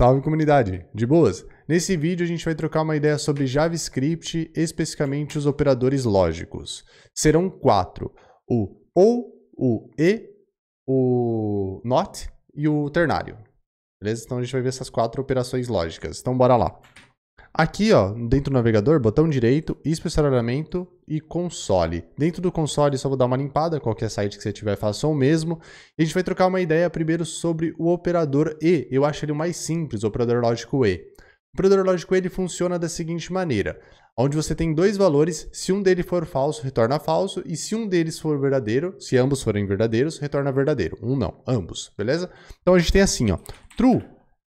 Salve comunidade, de boas? Nesse vídeo a gente vai trocar uma ideia sobre JavaScript, especificamente os operadores lógicos. Serão quatro, o OU, o E, o NOT e o ternário. Beleza? Então a gente vai ver essas quatro operações lógicas. Então bora lá. Aqui, ó, dentro do navegador, botão direito, inspecionamento e console. Dentro do console, só vou dar uma limpada, qualquer site que você tiver faça o mesmo. E a gente vai trocar uma ideia primeiro sobre o operador E. Eu acho ele o mais simples, o operador lógico E. O operador lógico E ele funciona da seguinte maneira, onde você tem dois valores, se um deles for falso, retorna falso, e se um deles for verdadeiro, se ambos forem verdadeiros, retorna verdadeiro. Um não, ambos, beleza? Então a gente tem assim, ó, true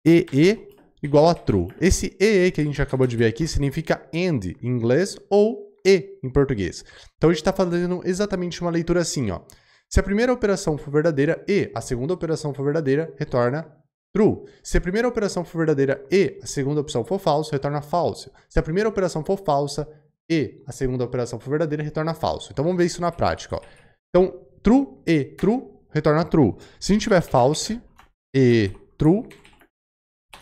EE igual a true. Esse EE que a gente acabou de ver aqui significa and em inglês ou e em português. Então a gente está fazendo exatamente uma leitura assim, ó. Se a primeira operação for verdadeira e a segunda operação for verdadeira, retorna true. Se a primeira operação for verdadeira e a segunda opção for falso, retorna falso. Se a primeira operação for falsa e a segunda operação for verdadeira, retorna falso. Então vamos ver isso na prática, ó. Então true e true retorna true. Se a gente tiver false e true,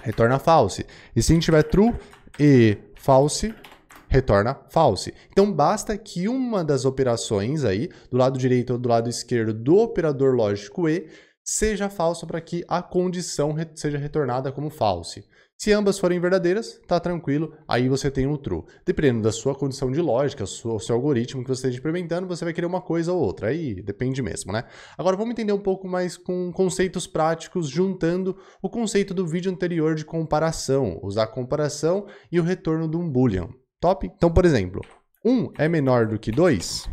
retorna false. E se a gente tiver true e false, retorna false. Então basta que uma das operações aí, do lado direito ou do lado esquerdo do operador lógico E, seja falso para que a condição seja retornada como false. Se ambas forem verdadeiras, tá tranquilo, aí você tem o true. Dependendo da sua condição de lógica, o seu algoritmo que você esteja experimentando, você vai querer uma coisa ou outra, aí depende mesmo, né? Agora vamos entender um pouco mais com conceitos práticos, juntando o conceito do vídeo anterior de comparação, usar a comparação e o retorno de um boolean. Top? Então, por exemplo, 1 um é menor do que 2,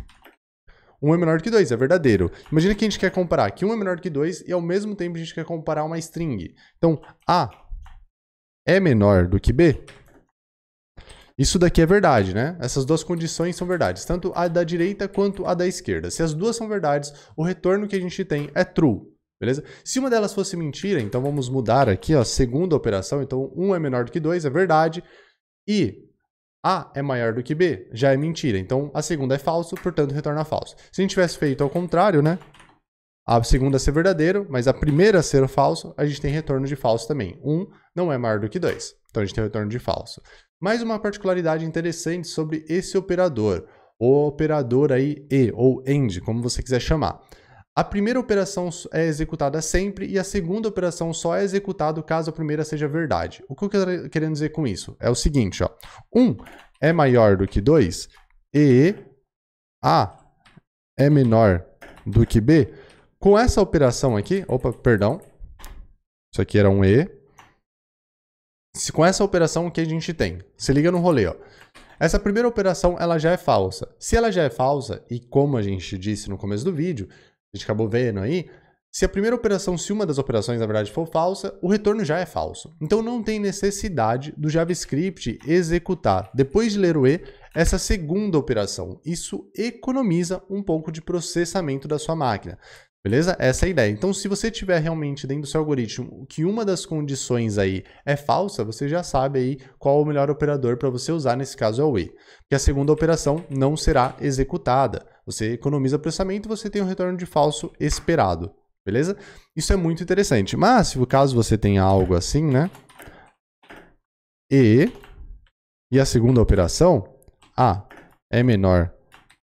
1 um é menor que 2, é verdadeiro. Imagina que a gente quer comparar que 1 um é menor que 2 e ao mesmo tempo a gente quer comparar uma string. Então, A é menor do que B, isso daqui é verdade, né? Essas duas condições são verdades, tanto a da direita quanto a da esquerda. Se as duas são verdades, o retorno que a gente tem é true, beleza? Se uma delas fosse mentira, então vamos mudar aqui, ó, segunda operação, então 1 é menor do que 2, é verdade, e A é maior do que B, já é mentira. Então a segunda é falso, portanto retorna falso. Se a gente tivesse feito ao contrário, né? a segunda ser verdadeiro, mas a primeira ser falso, a gente tem retorno de falso também. Um não é maior do que dois, então a gente tem retorno de falso. Mais uma particularidade interessante sobre esse operador, o operador aí E, ou AND, como você quiser chamar. A primeira operação é executada sempre e a segunda operação só é executada caso a primeira seja verdade. O que eu quero querendo dizer com isso? É o seguinte, ó. um é maior do que dois e A é menor do que B com essa operação aqui, opa, perdão. Isso aqui era um E. Se, com essa operação, o que a gente tem? Se liga no rolê, ó. Essa primeira operação, ela já é falsa. Se ela já é falsa, e como a gente disse no começo do vídeo, a gente acabou vendo aí, se a primeira operação, se uma das operações, na verdade, for falsa, o retorno já é falso. Então não tem necessidade do JavaScript executar, depois de ler o E, essa segunda operação. Isso economiza um pouco de processamento da sua máquina. Beleza? Essa é a ideia. Então, se você tiver realmente dentro do seu algoritmo que uma das condições aí é falsa, você já sabe aí qual o melhor operador para você usar, nesse caso é o E. Porque a segunda operação não será executada. Você economiza processamento e você tem um retorno de falso esperado. Beleza? Isso é muito interessante. Mas, se o caso você tenha algo assim, né? E e a segunda operação, A é menor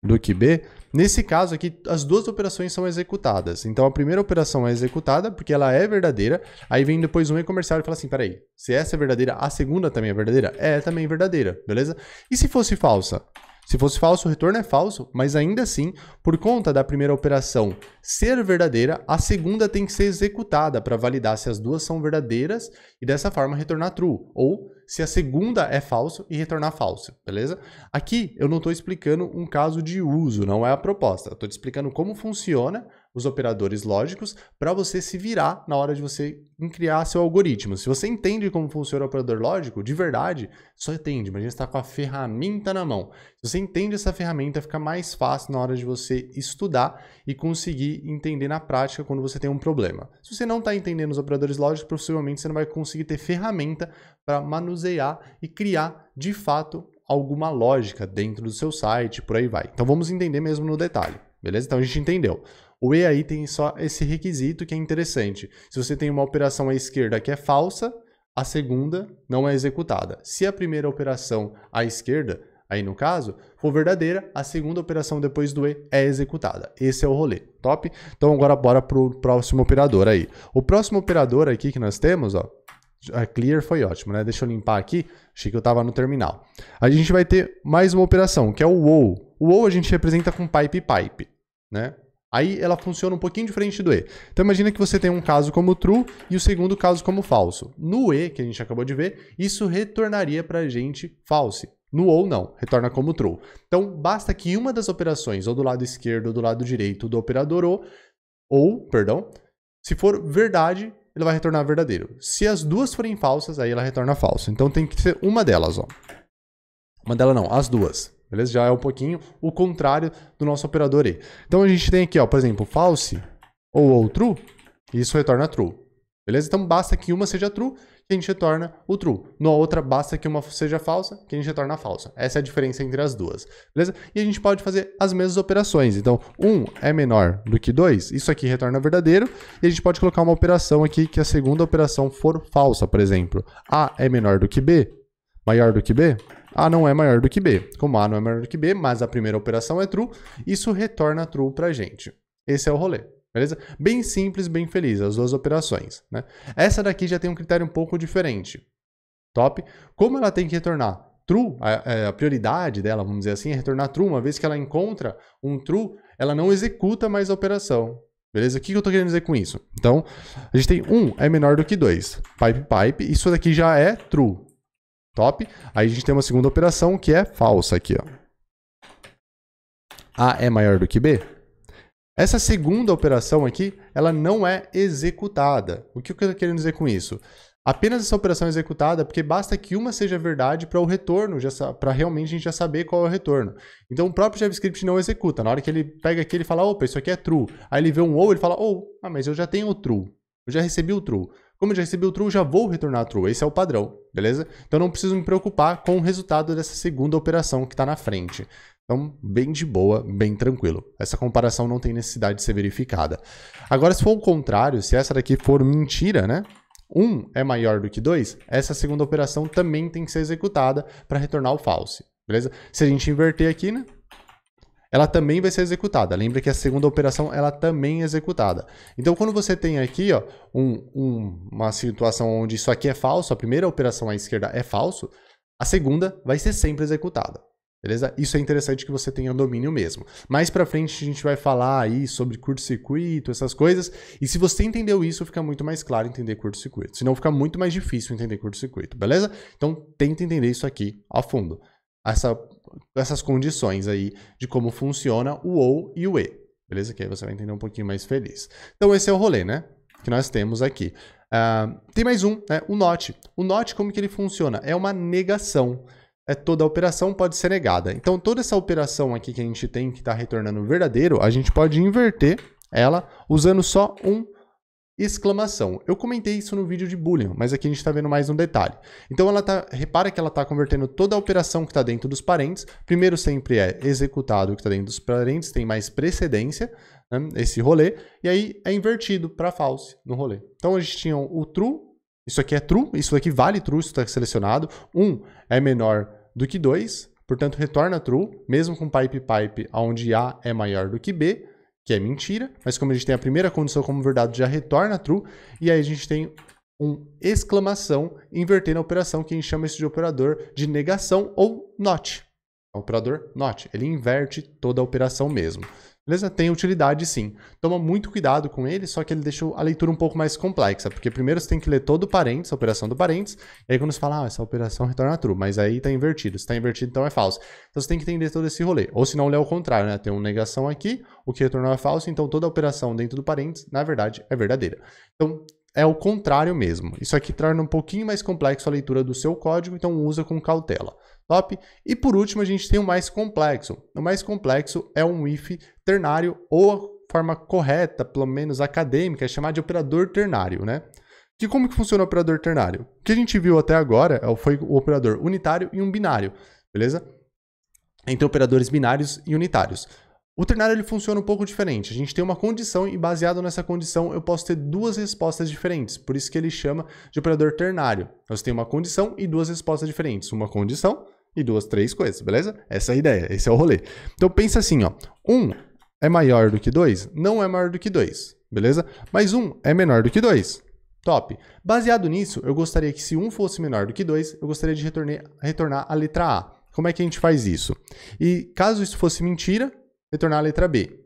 do que B, Nesse caso aqui, as duas operações são executadas. Então a primeira operação é executada porque ela é verdadeira. Aí vem depois um e-comercial e fala assim: peraí, se essa é verdadeira, a segunda também é verdadeira? É, também é verdadeira, beleza? E se fosse falsa? Se fosse falso, o retorno é falso, mas ainda assim, por conta da primeira operação ser verdadeira, a segunda tem que ser executada para validar se as duas são verdadeiras e dessa forma retornar true, ou se a segunda é falso e retornar falso, beleza? Aqui eu não estou explicando um caso de uso, não é a proposta. Estou te explicando como funciona os operadores lógicos para você se virar na hora de você criar seu algoritmo. Se você entende como funciona o operador lógico, de verdade, só entende. mas a gente está com a ferramenta na mão. Se você entende essa ferramenta, fica mais fácil na hora de você estudar e conseguir entender na prática quando você tem um problema. Se você não está entendendo os operadores lógicos, possivelmente você não vai conseguir ter ferramenta para manusear e criar de fato alguma lógica dentro do seu site, por aí vai. Então vamos entender mesmo no detalhe, beleza? Então a gente entendeu. O E aí tem só esse requisito que é interessante. Se você tem uma operação à esquerda que é falsa, a segunda não é executada. Se a primeira operação à esquerda, aí no caso, for verdadeira, a segunda operação depois do E é executada. Esse é o rolê, top? Então agora bora pro próximo operador aí. O próximo operador aqui que nós temos, ó, a clear foi ótimo, né? Deixa eu limpar aqui, achei que eu estava no terminal. A gente vai ter mais uma operação, que é o WoW. O WoW a gente representa com pipe pipe, né? Aí ela funciona um pouquinho diferente do E. Então imagina que você tem um caso como true e o segundo caso como falso. No E, que a gente acabou de ver, isso retornaria para a gente false. No ou não, retorna como true. Então basta que uma das operações, ou do lado esquerdo ou do lado direito do operador ou, ou perdão, se for verdade, ele vai retornar verdadeiro. Se as duas forem falsas, aí ela retorna falso. Então tem que ser uma delas, ó. Uma delas não, as duas beleza? Já é um pouquinho o contrário do nosso operador aí. Então a gente tem aqui, ó, por exemplo, false ou, ou true, e isso retorna true, beleza? Então basta que uma seja true, que a gente retorna o true. Na outra, basta que uma seja falsa, que a gente retorna a falsa. Essa é a diferença entre as duas, beleza? E a gente pode fazer as mesmas operações. Então, 1 um é menor do que 2, isso aqui retorna verdadeiro, e a gente pode colocar uma operação aqui que a segunda operação for falsa, por exemplo. A é menor do que B, maior do que B, a não é maior do que B. Como A não é maior do que B, mas a primeira operação é true, isso retorna true para a gente. Esse é o rolê. Beleza? Bem simples, bem feliz, as duas operações. Né? Essa daqui já tem um critério um pouco diferente. Top? Como ela tem que retornar true, a, é, a, prioridade dela, vamos dizer assim, é retornar true, uma vez que ela encontra um true, ela não executa mais a operação. Beleza? O que eu estou querendo dizer com isso? Então, a gente tem 1 um é menor do que 2. Pipe, pipe, isso daqui já é true. Top. Aí a gente tem uma segunda operação que é falsa aqui, ó. A é maior do que B? Essa segunda operação aqui, ela não é executada. O que eu estou querendo dizer com isso? Apenas essa operação é executada porque basta que uma seja verdade para o retorno, para realmente a gente já saber qual é o retorno. Então o próprio JavaScript não executa. Na hora que ele pega aqui, ele fala, opa, isso aqui é true. Aí ele vê um ou, ele fala, ou, oh, ah, mas eu já tenho o true. Eu já recebi o true. Como eu já recebi o true, já vou retornar true. Esse é o padrão, beleza? Então não preciso me preocupar com o resultado dessa segunda operação que está na frente. Então, bem de boa, bem tranquilo. Essa comparação não tem necessidade de ser verificada. Agora, se for o contrário, se essa daqui for mentira, né? 1 um é maior do que 2, essa segunda operação também tem que ser executada para retornar o false. Beleza? Se a gente inverter aqui, né? ela também vai ser executada. Lembra que a segunda operação ela também é executada. Então, quando você tem aqui ó, um, um, uma situação onde isso aqui é falso, a primeira operação à esquerda é falso, a segunda vai ser sempre executada. Beleza? Isso é interessante que você tenha domínio mesmo. Mais para frente a gente vai falar aí sobre curto-circuito, essas coisas. E se você entendeu isso, fica muito mais claro entender curto-circuito. Senão fica muito mais difícil entender curto-circuito, beleza? Então tenta entender isso aqui a fundo essa, essas condições aí de como funciona o OU e o E. Beleza? Que aí você vai entender um pouquinho mais feliz. Então esse é o rolê, né? Que nós temos aqui. Uh, tem mais um, né? O NOT. O NOT, como que ele funciona? É uma negação. É toda a operação pode ser negada. Então, toda essa operação aqui que a gente tem que está retornando verdadeiro, a gente pode inverter ela usando só um exclamação. Eu comentei isso no vídeo de Boolean, mas aqui a gente está vendo mais um detalhe. Então ela tá, repara que ela está convertendo toda a operação que está dentro dos parentes. Primeiro sempre é executado o que está dentro dos parentes, tem mais precedência né, esse rolê, e aí é invertido para false no rolê. Então a gente tinha o true, isso aqui é true, isso aqui vale true, isso está selecionado. 1 um é menor do que 2, portanto retorna true, mesmo com pipe pipe onde A é maior do que B que é mentira, mas como a gente tem a primeira condição como verdade, já retorna true, e aí a gente tem um exclamação invertendo a operação, que a gente chama isso de operador de negação ou not. O operador not, ele inverte toda a operação mesmo. Beleza? Tem utilidade sim. Toma muito cuidado com ele, só que ele deixa a leitura um pouco mais complexa, porque primeiro você tem que ler todo o parênteses, a operação do parênteses, e aí quando você fala, ah, essa operação retorna true, mas aí tá invertido. Se tá invertido, então é falso. Então você tem que entender todo esse rolê. Ou se não, lê o contrário, né? Tem uma negação aqui, o que retornou é falso, então toda a operação dentro do parênteses, na verdade, é verdadeira. Então, é o contrário mesmo. Isso aqui torna um pouquinho mais complexo a leitura do seu código, então usa com cautela top. E por último, a gente tem o mais complexo. O mais complexo é um if ternário ou a forma correta, pelo menos acadêmica, é chamar de operador ternário, né? Que como que funciona o operador ternário? O que a gente viu até agora é, foi o operador unitário e um binário, beleza? Entre operadores binários e unitários. O ternário ele funciona um pouco diferente. A gente tem uma condição e baseado nessa condição eu posso ter duas respostas diferentes. Por isso que ele chama de operador ternário. Nós temos uma condição e duas respostas diferentes. Uma condição e duas, três coisas, beleza? Essa é a ideia, esse é o rolê. Então pensa assim, ó. Um é maior do que dois? Não é maior do que dois, beleza? Mas um é menor do que dois. Top. Baseado nisso, eu gostaria que se um fosse menor do que dois, eu gostaria de retornar, retornar a letra A. Como é que a gente faz isso? E caso isso fosse mentira, retornar a letra B.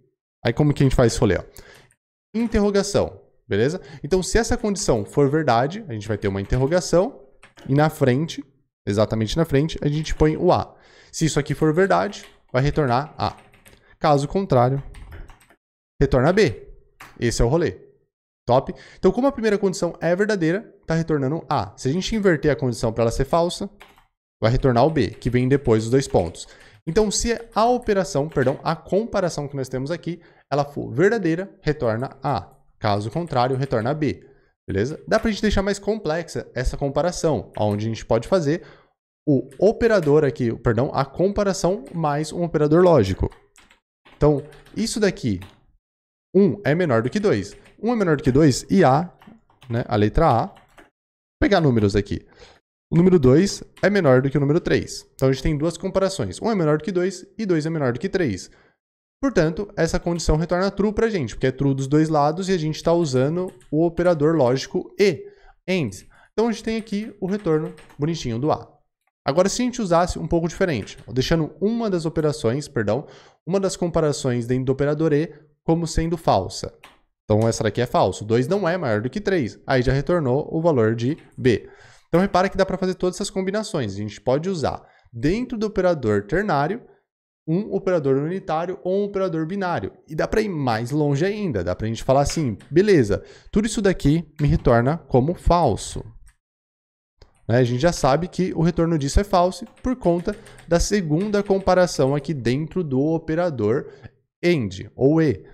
Aí como que a gente faz esse rolê? Ó? Interrogação, beleza? Então, se essa condição for verdade, a gente vai ter uma interrogação e na frente exatamente na frente, a gente põe o A. Se isso aqui for verdade, vai retornar A. Caso contrário, retorna B. Esse é o rolê. Top? Então, como a primeira condição é verdadeira, está retornando A. Se a gente inverter a condição para ela ser falsa, vai retornar o B, que vem depois dos dois pontos. Então, se a operação, perdão, a comparação que nós temos aqui, ela for verdadeira, retorna A. Caso contrário, retorna B beleza? Dá para a gente deixar mais complexa essa comparação, onde a gente pode fazer o operador aqui, perdão, a comparação mais um operador lógico. Então, isso daqui, 1 um é menor do que 2. 1 um é menor do que 2 e A, né, a letra A, vou pegar números aqui. O número 2 é menor do que o número 3. Então, a gente tem duas comparações. 1 um é menor do que 2 e 2 é menor do que 3. Portanto, essa condição retorna true para a gente, porque é true dos dois lados e a gente está usando o operador lógico e, and. Então a gente tem aqui o retorno bonitinho do A. Agora, se a gente usasse um pouco diferente, deixando uma das operações, perdão, uma das comparações dentro do operador E como sendo falsa. Então essa daqui é falso, 2 não é maior do que 3, aí já retornou o valor de B. Então repara que dá para fazer todas essas combinações, a gente pode usar dentro do operador ternário um operador unitário ou um operador binário. E dá para ir mais longe ainda, dá para a gente falar assim, beleza, tudo isso daqui me retorna como falso. Né? A gente já sabe que o retorno disso é falso por conta da segunda comparação aqui dentro do operador AND, ou E.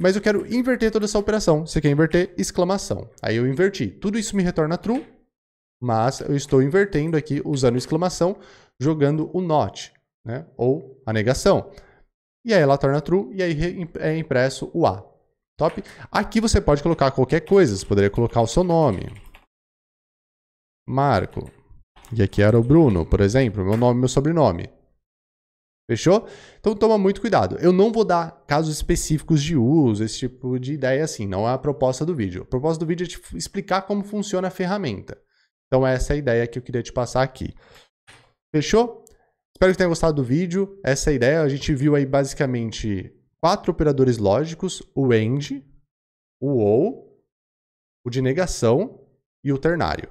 Mas eu quero inverter toda essa operação. Você quer inverter? Exclamação. Aí eu inverti. Tudo isso me retorna true, mas eu estou invertendo aqui usando exclamação, jogando o not né? ou a negação. E aí ela torna true e aí é impresso o A. Top? Aqui você pode colocar qualquer coisa. Você poderia colocar o seu nome. Marco. E aqui era o Bruno, por exemplo. Meu nome e meu sobrenome. Fechou? Então toma muito cuidado. Eu não vou dar casos específicos de uso, esse tipo de ideia assim, não é a proposta do vídeo. A proposta do vídeo é te explicar como funciona a ferramenta. Então essa é a ideia que eu queria te passar aqui. Fechou? Espero que tenha gostado do vídeo. Essa é ideia. A gente viu aí basicamente quatro operadores lógicos: o AND, o OU, o de negação e o ternário.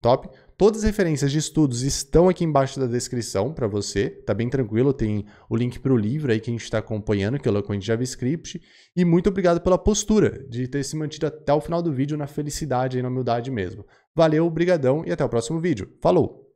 Top? Todas as referências de estudos estão aqui embaixo da descrição para você. Tá bem tranquilo, tem o link para o livro aí que a gente está acompanhando, que é o Eloquente JavaScript. E muito obrigado pela postura de ter se mantido até o final do vídeo na felicidade e na humildade mesmo. Valeu, brigadão e até o próximo vídeo. Falou!